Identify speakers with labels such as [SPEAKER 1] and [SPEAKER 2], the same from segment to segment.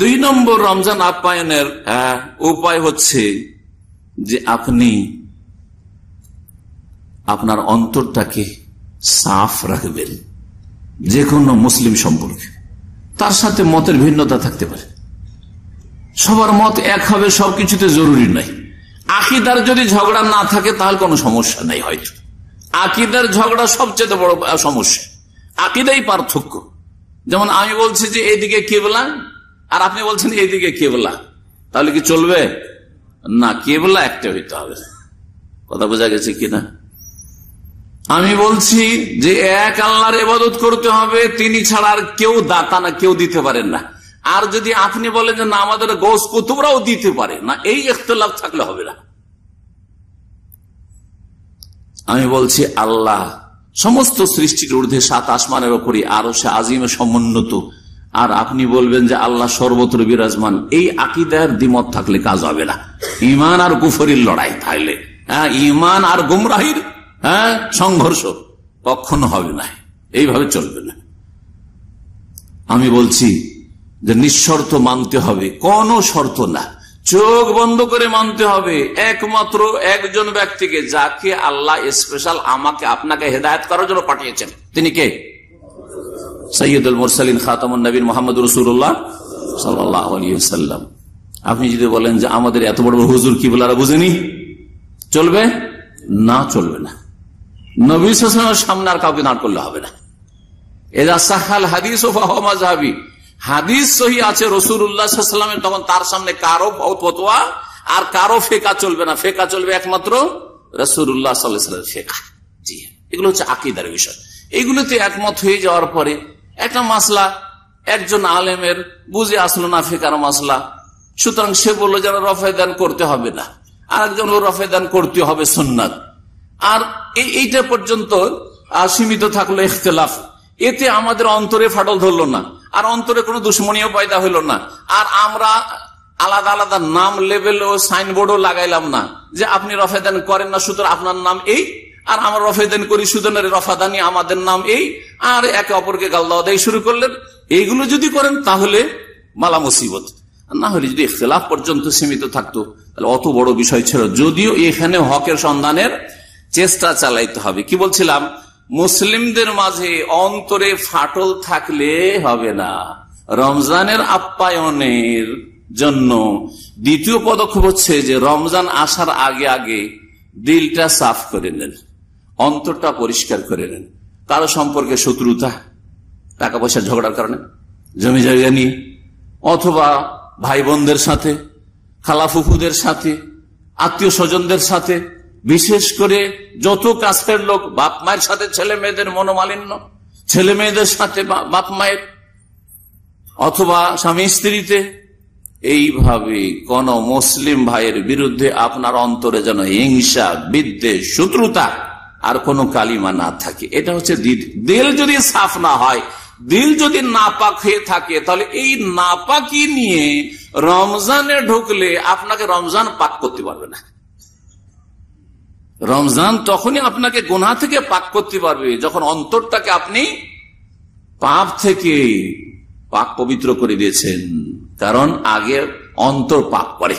[SPEAKER 1] দুই নম্বর রমজান আপ্যায়নের উপায় হচ্ছে যে আপনি আপনার অন্তরটাকে সাফ রাখবেন যে কোনো মুসলিম সম্পর্কে তার সাথে মতের ভিন্নতা থাকতে পারে সবার মত এক হবে সবকিছুতে জরুরি নাই আকিদার যদি ঝগড়া না থাকে তাহলে কোনো সমস্যা নেই হয়তো আকিদার ঝগড়া সবচেয়ে বড় সমস্যা আকিদাই পার্থক্য যেমন আমি বলছি যে এদিকে কেবলা আর আপনি বলছেন এইদিকে কেবলা তাহলে কি চলবে না কেবলা একটা হইতে হবে কথা বোঝা গেছে কিনা আমি বলছি যে এক আল্লাহর এবাদত করতে হবে তিনি ছাড়া আর কেউ দাতা না কেউ দিতে পারেন না আর যদি আপনি বলেন যে না আমাদের গোস কুতুবরাও দিতে পারে না এই ইখতলাফ থাকলে হবে না আমি বলছি আল্লাহ সমস্ত সৃষ্টির ঊর্ধ্বে সাত আসমানের ওপরই আরো সে আজিমে সমুন্নত আর আপনি বলবেন যে আল্লাহ সর্বত্র বিরাজমান এই আকিদার দিমত থাকলে কাজ হবে না ইমান আর কুফরির লড়াই থাকলে হ্যাঁ ইমান আর গুমরাহির হ্যাঁ সংঘর্ষ কখনো হবে না এইভাবে চলবে না আমি বলছি যে নিঃশর্ত মানতে হবে কোন শর্ত না চোখ বন্ধ করে মানতে হবে একমাত্র একজন ব্যক্তিকে যাকে আল্লাহ স্পেশাল আমাকে আপনাকে হেদায়ত করার জন্য পাঠিয়েছেন তিনি কে সৈয়দুল মুরসালিন খাতাম নবীন মোহাম্মদ রসুল্লাহ সাল্লাহ আলিয়াল্লাম আপনি যদি বলেন যে আমাদের এত বড় হুজুর কি বলারা বুঝেনি চলবে না চলবে না নবী সালামের সামনে আর কাউকে দাঁড় করলে হবে না এরা সাহাল হাদিস ও ফাহাবি হাদিস সহি আছে রসুল্লাহামের তখন তার সামনে কারো ফতোয়া আর কারো ফেকা চলবে না ফেকা চলবে একমাত্র রসুল্লাহ সাল্লাহ ফেকা জি এগুলো হচ্ছে আকিদার বিষয় এগুলোতে একমত হয়ে যাওয়ার পরে একটা মাসলা একজন আলেমের বুঝে আসলো না ফেকার মাসলা সুতরাং সে বললো যেন রফেদান করতে হবে না আর একজন রফেদান করতে হবে সন্ন্যাদ আর এইটা পর্যন্ত সীমিত থাকলো ইতলাফ এতে আমাদের অন্তরে ফাটল ধরলো না আর অন্তরে কোনো দুশ্মনীয় পয়দা হইল না আর আমরা আলাদা আলাদা নাম লেভেলও সাইনবোর্ডও লাগাইলাম না যে আপনি রফেদান করেন না সুতরাং আপনার নাম এই আর আমরা রফেদান করি সুদনের রফাদানি আমাদের নাম এই আর একে অপরকে গাল দেয় শুরু করলেন এইগুলো যদি করেন তাহলে মালা মুসিবত না হলে যদি খেলাফ পর্যন্ত সীমিত থাকতো তাহলে অত বড় বিষয় ছিল যদিও এখানে হকের সন্ধানের চেষ্টা চালাইতে হবে কি বলছিলাম মুসলিমদের মাঝে অন্তরে ফাটল থাকলে হবে না রমজানের আপ্যায়নের জন্য দ্বিতীয় পদক্ষেপ হচ্ছে যে রমজান আসার আগে আগে দিলটা সাফ করে নেন অন্তরটা পরিষ্কার করে নেন কারো সম্পর্কে শত্রুতা টাকা পয়সা ঝগড়ার কারণে জমি জায়গা নিয়ে অথবা ভাই বোনদের সাথে খালাফুফুদের সাথে আত্মীয় স্বজনদের সাথে বিশেষ করে যত কাস্তের লোক বাপ মায়ের সাথে ছেলে মেয়েদের মনোমালিন্য ছেলে মেয়েদের সাথে বাপ মায়ের অথবা স্বামী স্ত্রীতে এইভাবে কোন মুসলিম ভাইয়ের বিরুদ্ধে আপনার অন্তরে যেন হিংসা বিদ্বেষ শত্রুতা আর কোনো কালিমা না থাকে এটা হচ্ছে দিল যদি সাফ না হয় দিল যদি নাপাক হয়ে থাকে তাহলে এই নাপাকি নিয়ে রমজানে ঢুকলে আপনাকে রমজান পাক করতে পারবে না রমজান তখনই আপনাকে গোনা থেকে পাক করতে পারবে যখন অন্তরটাকে আপনি পাপ থেকে পাক পবিত্র করে দিয়েছেন কারণ আগে অন্তর পাপ করে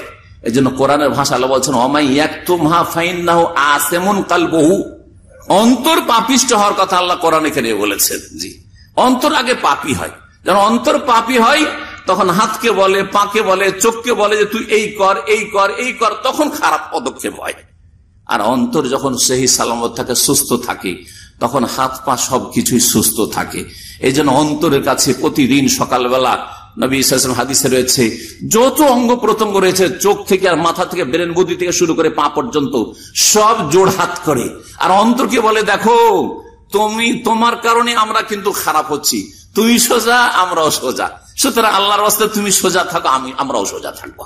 [SPEAKER 1] এই জন্য কোরআনের ভাষা আলো বলছেন অমাই এক তুমহা ফাইন না আসেমন কাল বহু অন্তর পাপিষ্ট হওয়ার কথা আল্লাহ কোরআন এখানে বলেছেন জি অন্তর আগে পাপি হয় যখন অন্তর পাপি হয় তখন হাতকে বলে পাকে বলে চোখকে বলে যে তুই এই কর এই কর এই কর তখন খারাপ পদক্ষেপ হয় আর অন্তর যখন সেই সালামত থাকে সুস্থ থাকে তখন হাত পা সবকিছুই সুস্থ থাকে এই জন্য অন্তরের কাছে প্রতিদিন সকালবেলা নবী ইসলাম হাদিসে রয়েছে যত অঙ্গ প্রত্যঙ্গ রয়েছে চোখ থেকে আর মাথা থেকে ব্রেন গদি থেকে শুরু করে পা পর্যন্ত সব জোর হাত করে আর অন্তরকে বলে দেখো তুমি তোমার কারণে আমরা কিন্তু খারাপ হচ্ছি তুমি সোজা আমরাও সোজা সুতরাং আল্লাহর বাস্তে তুমি সোজা থাকো আমি আমরাও সোজা থাকবো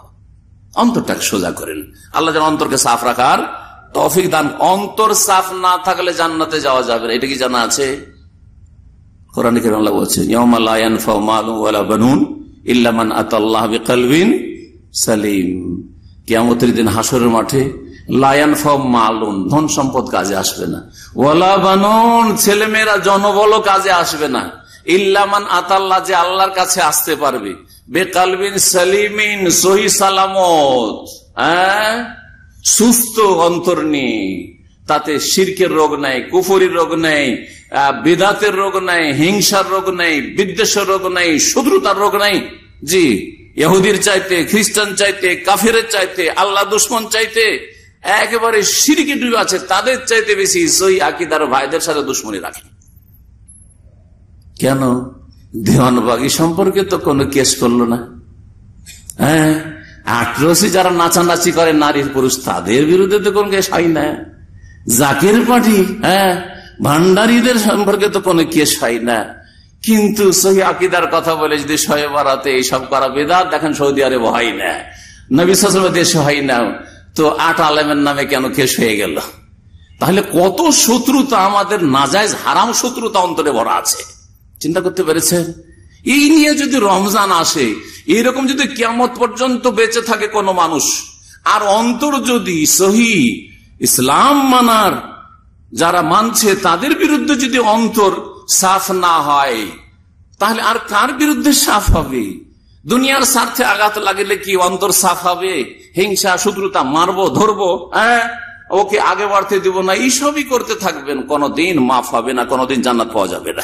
[SPEAKER 1] অন্তরটাকে সোজা করেন আল্লাহ যেন অন্তরকে সাফ রাখার তফিক দান অন্তর সাফ না থাকলে জান্নাতে যাওয়া যাবে এটা কি জানা আছে কোরআন বলছে ইল্লামান আতাল্লাহ কালবিন সালিম কিয়ামতের দিন হাসরের মাঠে লায়ন ফম মালুন ধন সম্পদ কাজে আসবে না ওলা বানন ছেলেমেয়েরা জনবল কাজে আসবে না ইল্লামান আতাল্লাহ যে আল্লাহর কাছে আসতে পারবে বেকালবিন সালিমিন সহি সালামত হ্যাঁ সুস্থ অন্তর নিয়ে তাতে শিরকের রোগ নাই কুফরির রোগ নেই বেদাতের রোগ নাই হিংসার রোগ নাই বিদ্বেষের রোগ নাই শত্রুতার রোগ নাই জি ইহুদির চাইতে খ্রিস্টান চাইতে কাফিরের চাইতে আল্লাহ দুশ্মন চাইতে একেবারে সিরকি ডুবে আছে তাদের চাইতে বেশি সই আকিদার ভাইদের সাথে দুশ্মনী রাখে কেন দেওয়ানবাগি সম্পর্কে তো কোনো কেস করলো না হ্যাঁ আট্রসি যারা নাচানাচি করে নারীর পুরুষ তাদের বিরুদ্ধে তো কোন কেস হয় না জাকের পাঠি হ্যাঁ ভান্ডারীদের সম্পর্কে তো কোনো কেস হয় না কিন্তু সহি আকিদার কথা বলে যদি সহে বারাতে এইসব করা বেদাত দেখেন সৌদি আরব হয় না নবিসের দেশে হয় না তো আট আলেমের নামে কেন কেস হয়ে গেল তাহলে কত শত্রুতা আমাদের নাজায়জ হারাম শত্রুতা অন্তরে ভরা আছে চিন্তা করতে পেরেছেন এই নিয়ে যদি রমজান আসে এইরকম যদি কেমত পর্যন্ত বেঁচে থাকে কোনো মানুষ আর অন্তর যদি সহি ইসলাম মানার যারা মানছে তাদের বিরুদ্ধে যদি অন্তর সাফ না হয় তাহলে আর কার বিরুদ্ধে সাফ হবে দুনিয়ার স্বার্থে আঘাত লাগিলে কি অন্তর সাফ হবে হিংসা শত্রুতা মারবো ধরবো হ্যাঁ ওকে আগে বাড়তে দিব না এইসবই করতে থাকবেন কোনোদিন মাফ হবে না কোনোদিন জান্নাত পাওয়া যাবে না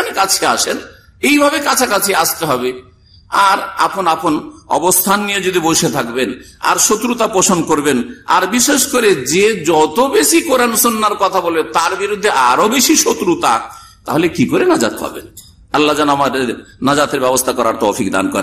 [SPEAKER 1] কাছে আসেন এইভাবে কাছাকাছি আসতে হবে আর আপন আপন অবস্থান নিয়ে যদি বসে থাকবেন আর শত্রুতা পোষণ করবেন আর বিশেষ করে যে যত বেশি কোরআন সন্ন্যার কথা বলবে তার বিরুদ্ধে আরো বেশি শত্রুতা তাহলে কি করে নাজাত পাবেন আল্লাহ যেন আমাদের নাজাতের ব্যবস্থা করার তৌফিক দান করে